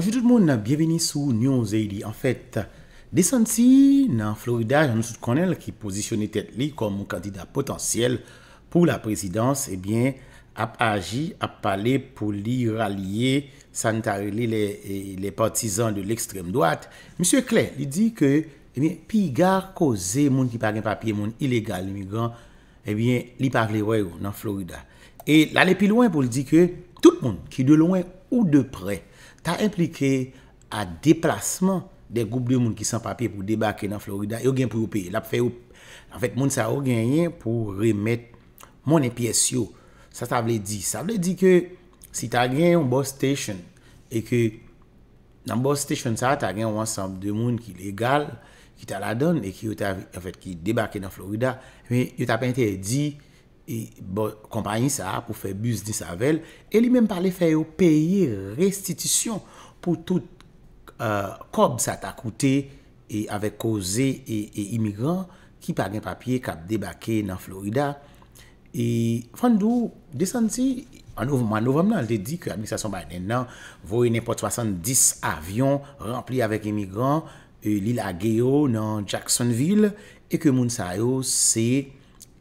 Bonjour tout le monde, bienvenue sur News Daily. En fait, descendre-ci dans Florida, Jean-Noussouk Kornel, qui positionne tête-là comme candidat potentiel pour la présidence, eh bien, a agi, a parlé pour l'irrallier sanitarier eh, les partisans de l'extrême droite. Monsieur Clay, il dit que, eh bien, pigard causé, moun qui parle en papier, moun illégal, l'immigrant, eh bien, il parle l'irrallier dans Florida. Et là, il est plus loin pour le dire que tout le monde, qui de loin ou de près, ta implike a deplasman de goup de moun ki san papye pou debake nan Florida, yo gen pou oupe, la pou fè oupe. En fèt, moun sa ou gen yen pou remet moun e piye syo. Sa ta vle di, sa vle di ke si ta gen yon bus station, e ke nan bus station sa, ta gen yon ansamb de moun ki legal, ki ta la don, e ki yo ta, en fèt, ki debake nan Florida, yon ta pente di, E, kompanyi sa pou fè bus disa vel e li menm pale fè yo peye restitisyon pou tout euh, kob sat akoute e avek koze e, e imigran ki pa gen papye kap debake nan Florida e fondou desanti an nouvman nouvman al te di ke amnistasyon baynen nan vwoye ne pot 70 avyon rempli avek imigran e li la geyo nan Jacksonville e ke moun sa yo se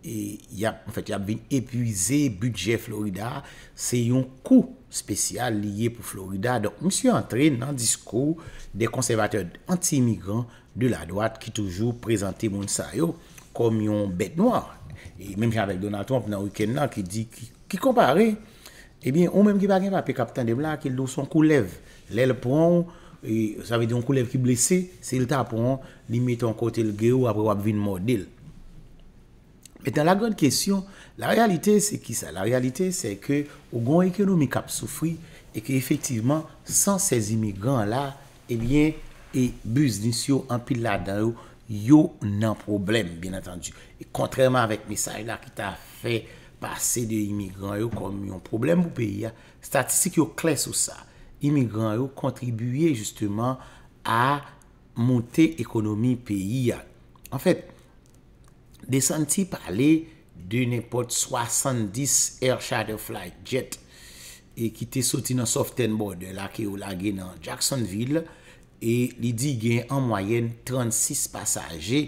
E y ap vin epuize budget Florida, se yon kou spesyal liye pou Florida. Donk, msye antre nan disko de konservatèr anti-migran de la doat ki toujou prezante moun sayo kom yon bèt noa. E mèm ki avèk Donald Trump nan wikèn nan ki di ki kompare, ebyen, eh ou mèm ki bagen pa pi kapitan de vla ki ldo son kou lev. Lè lpron, e, sa ve di yon kou lev ki blese, se lta pron, li meton kote lge ou apre wap vin modil. Et dans la grande question, la réalité c'est qui ça? La réalité c'est que ou gon ekonomikap soufri et que effectivement, sans ces immigrants-là, eh bien, et business yo empilade dans yo, yo nan probleme, bien entendu. Et contrairement avec mes sages-là qui t'a fait passer des immigrants-là comme un problème au pays, statistique yo clé sur ça. Immigrants-là contribuye justement à monter l'économie au pays. En fait... de santi pale doun epote 70 Air Shatterfly Jet e ki te soti nan Softenbo de la ki ou la gen nan Jacksonville e li di gen an moyen 36 pasaje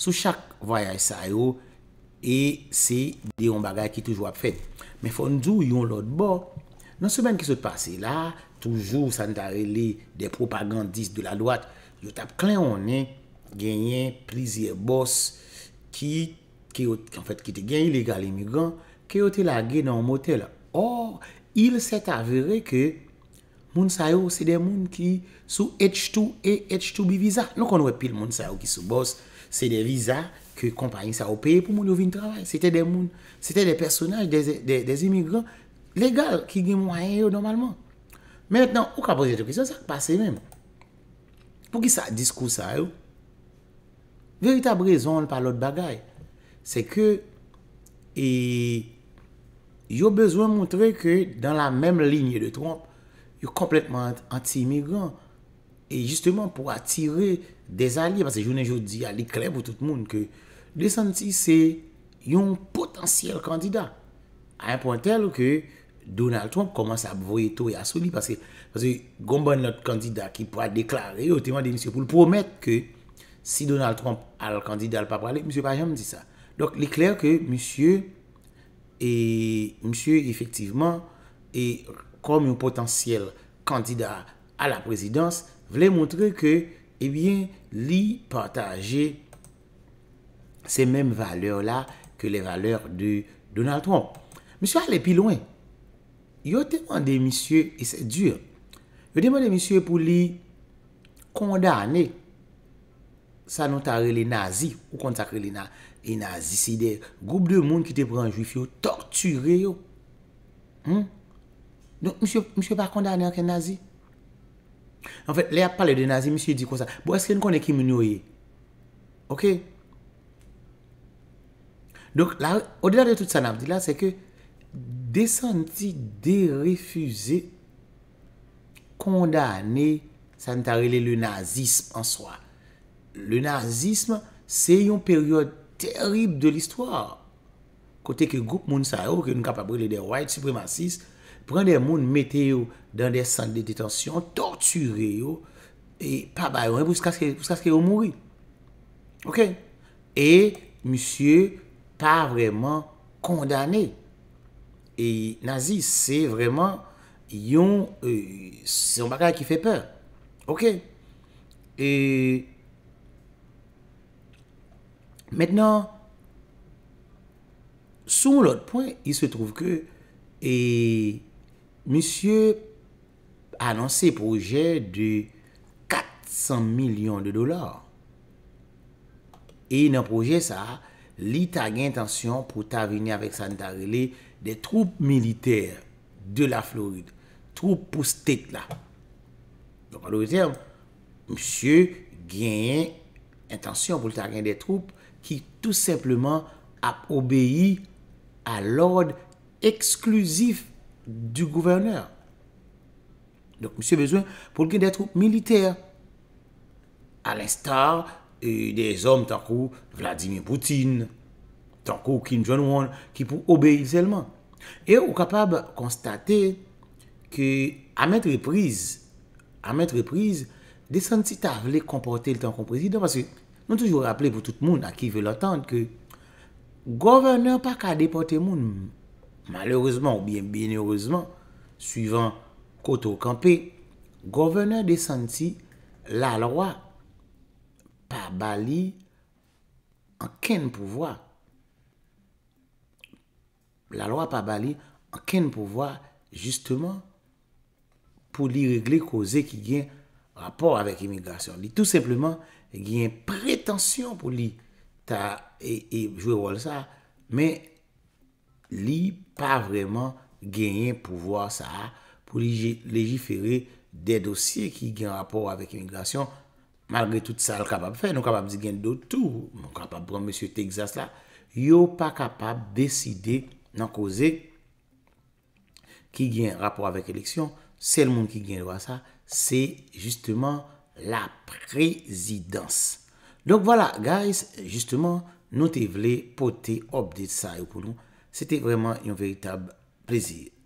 sou chak vayay sayo e se de yon bagay ki toujwa pfen. Me fondou yon lot bo, nan semen ki soti pase la, toujou san tare li de propagandist de la doat, yo tap klen wane genyen plizye bos, ki te gen iligal imigran, ki yo te lage nan motel. Or, il se taverè ke moun sa yo se de moun ki sou H2E, H2B visa. Nou konwe pil moun sa yo ki sou bos, se de visa ke kompanye sa yo peye pou moun yo vin trabay. Se te de moun, se te de personaj des imigran legal ki gen moun an yo normalman. Mètenan, ou ka breze de kisyon, sa k'pase mèm. Pou ki sa diskous sa yo, Veritabre zon pa lot bagay. Se ke, yo bezwen moutre ke dan la menm linye de Trump, yo kompletman anti-imigran, e justement pou atire des alie, parce jounen joun di alie klem pou tout moun, de santi se yon potansiel kandida, a yon pointel ke Donald Trump komanse a bouye tou ya souli, parce gombo not kandida ki pou a deklari otima demisyon pou l'promet ke Si Donald Trump al kandida al papwale, Monsie Pajam di sa. Donk, li kler ke monsie efektiveman e kom yon potansiel kandida al la prezidans vle montre ke eh li pataje se menm valeur la ke le valeur de Donald Trump. Monsie al epi loin. Yo teman de monsie e se dure. Yo teman de monsie pou li kondane sa nou tarele nazi ou kontakrele e nazi. Si de, goup de moun ki te pran juif yo, tokture yo. Don, msye pa kondane anken nazi? En fè, lè a pale de nazi, msye di kon sa, bo, eske nou kone ki moun yo ye? Ok? Don, la, o delade tout san apdi la, se ke, desanti de refuse kondane sa nou tarele le nazi en swa. Le nazisme, se yon periode terib de l'histoire. Kote ke goup moun sa yo, ke nou kap aprele de roy, supremaciste, pren de moun mette yo dan de san de detansyon, torture yo, e pa bayon, pou s'kaske yo mouri. Ok? E, moussie, pa vreman, kondane. E, nazi, se vreman, yon, se yon bagay ki fe peur. Ok? E, Metnen, sou l'ot point, y se trouv ke, e, monsie annonsi proje de 400 milyon de dolar. E nan proje sa, li ta gen tansyon pou ta vini avèk san ta rele de troupe militer de la Floride. Troupe pou stek la. Donk an lo vise, monsie gen tansyon pou ta gen de troupe ki tout sepleman ap obeyi al orde ekskluzif du gouverneur. Donk, msie vezouen pou l gen de troupe militer. Al instar, euh, des ome tankou Vladimir Poutine, tankou Kim Jong-un, ki pou obeyi selman. E ou kapab konstate ke amet reprize, amet reprize, desan si ta vle kompote l tankou prezident, vase... Moun toujou rappele pou tout moun a ki ve l'otante ke... Gouverneur pa ka depote moun... Malerouzman ou bien bienerouzman... Suivant kote ou kampe... Gouverneur de Santi... La lwa... Pa bali... An ken pouvoi... La lwa pa bali... An ken pouvoi... Justement... Pou li regle koze ki gen... Rapport avèk emigrasyon. Li tout sepleman gen pretensyon pou li ta e jwe wol sa. Men, li pa vreman genyen pouvoar sa. Pou li legifere de dosye ki gen rapport avèk emigrasyon. Malgré tout sa, al kapab fè. Non kapab di gen do tout. Non kapab bon mèsyou Texas la. Yo pa kapab deside nan koze ki gen rapport avèk emigrasyon. Sel moun ki gen lwa sa, se justman la prezidans. Donk wala guys, justman nou te vle pote obde sa yo pou nou. Se te vreman yon veritab prezidans.